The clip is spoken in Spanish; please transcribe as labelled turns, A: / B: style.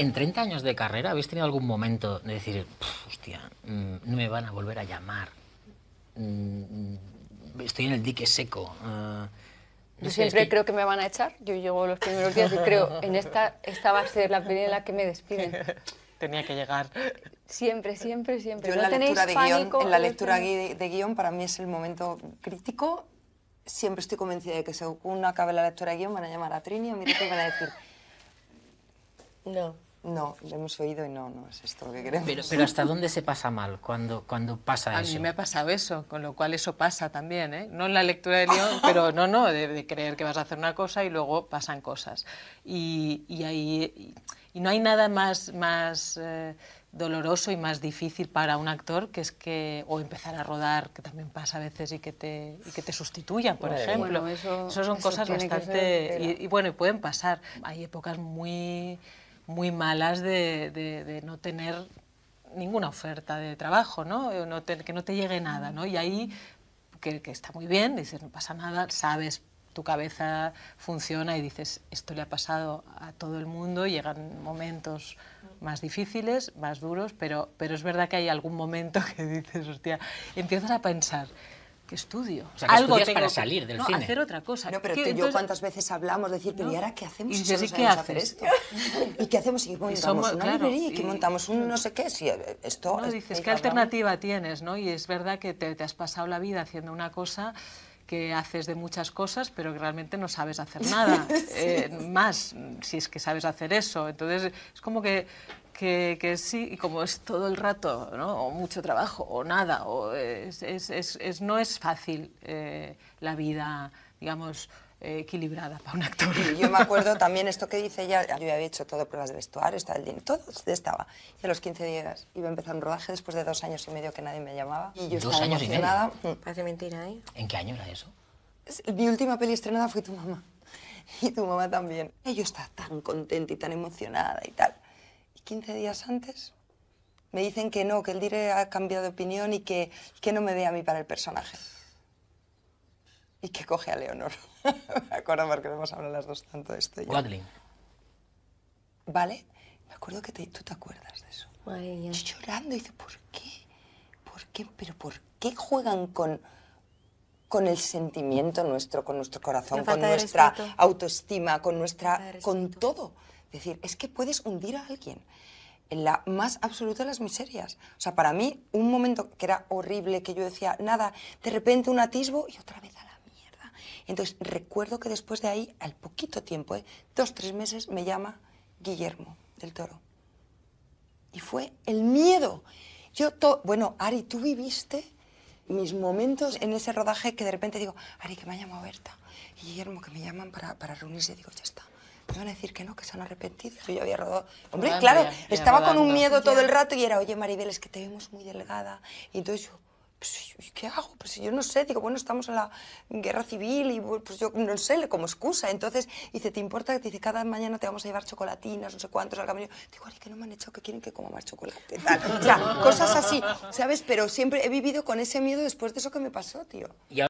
A: en 30 años de carrera, ¿habéis tenido algún momento de decir, hostia, mm, no me van a volver a llamar? Mm, estoy en el dique seco. Ah, yo siempre creo que me van a echar. Yo llego los primeros días y creo, en esta,
B: esta va a ser la primera en la que me despiden.
A: Tenía que llegar.
B: Siempre, siempre, siempre. Yo la lectura de guión, la lectura de para mí es el momento crítico. Siempre estoy convencida de que según acabe la lectura de guión van a llamar a Trini, a mí van a decir... No. No, lo hemos oído y no, no es esto lo que queremos. Pero, ¿hasta dónde se
A: pasa mal cuando, cuando pasa eso? A mí me ha pasado eso, con lo cual eso pasa también, ¿eh? No en la lectura de León, pero no, no, de, creer que vas a hacer una cosa y luego pasan cosas. Y, y, ahí, y, no hay nada más, más eh, doloroso y más difícil para un actor que es que, o empezar a rodar, que también pasa a veces y que te, que te sustituyan, por ejemplo. Bueno, eso, son cosas bastante... y bueno, y pueden pasar. Hay épocas muy muy malas de, no tener ninguna oferta de trabajo, ¿no? que no te llegue nada, ¿no? Y ahí, que, que está muy bien, dices, no pasa nada, sabes tu cabeza funciona y dices, esto le ha pasado a todo el mundo, llegan momentos más difíciles, más duros, pero, pero es verdad que hay algún momento que dices, hostia, empiezas a pensar, ¿Qué estudio? O sea, que Algo para salir del no, hacer
B: otra cosa. pero yo cuántas veces hablamos, decir, pero ¿y ahora qué hacemos? Y ¿qué hacer ¿Y qué hacemos? Y montamos una librería, y que montamos un no sé qué. Si eh, esto, dices, ¿qué
A: alternativa tienes? ¿no? Y es verdad que te, has pasado la vida haciendo una cosa que haces de muchas cosas, pero que realmente no sabes hacer nada eh, más, si es que sabes hacer eso. Entonces, es como que que, sí, y como es todo el rato, ¿no? o mucho trabajo, o nada, o es, no es fácil eh,
B: la vida, digamos, eh, equilibrada para un actor. yo me acuerdo también esto que dice ella, yo había hecho todo pruebas de vestuario, estaba el dinero, todo estaba. Y a los 15 días iba a empezar un rodaje después de dos años y medio que nadie me llamaba. Y yo ¿Dos años Y medio? Mm. Parece mentira, ¿eh? ¿En qué año era eso? Mi última peli estrenada fue tu mamá. Y tu mamá también. ella yo estaba tan contenta y tan emocionada y tal. 15 días antes, me dicen que no, que el dire ha cambiado de opinión y que, que no me ve a mí para el personaje. Y que coge a Leonor. me acuerdo porque hemos hablado las dos tanto de esto. Vale, me acuerdo que tú te acuerdas de eso. llorando, dice, ¿por qué? ¿Por qué? ¿Pero por qué juegan con, con el sentimiento nuestro, con nuestro corazón, con nuestra autoestima, con nuestra... con todo? Es decir, es que puedes hundir a alguien en la más absoluta de las miserias. O sea, para mí, un momento que era horrible, que yo decía, nada, de repente un atisbo y otra vez a la mierda. Entonces, recuerdo que después de ahí, al poquito tiempo, ¿eh? dos, tres meses, me llama Guillermo del Toro. Y fue el miedo. Yo, bueno, Ari, tú viviste mis momentos en ese rodaje que de repente digo, Ari, que me ha llamado Berta. Guillermo, que me llaman para, para reunirse. Y digo, ya está. Me van a decir que no, que se han arrepentido. yo había rodado... Hombre, claro, estaba con un miedo todo el rato y era, oye, Maribel, es que te vemos muy delgada. Y entonces yo, pues, ¿qué hago? Pues yo no sé, digo, bueno, estamos en la guerra civil y pues yo no sé, como excusa. Entonces dice, ¿te importa? Dice, cada mañana te vamos a llevar chocolatinas, no sé cuántos al camino. Digo, ay, que no me han hecho, que quieren que coma más chocolate. Tal. O sea, cosas así, ¿sabes? Pero siempre he vivido con ese miedo después de eso que me pasó, tío.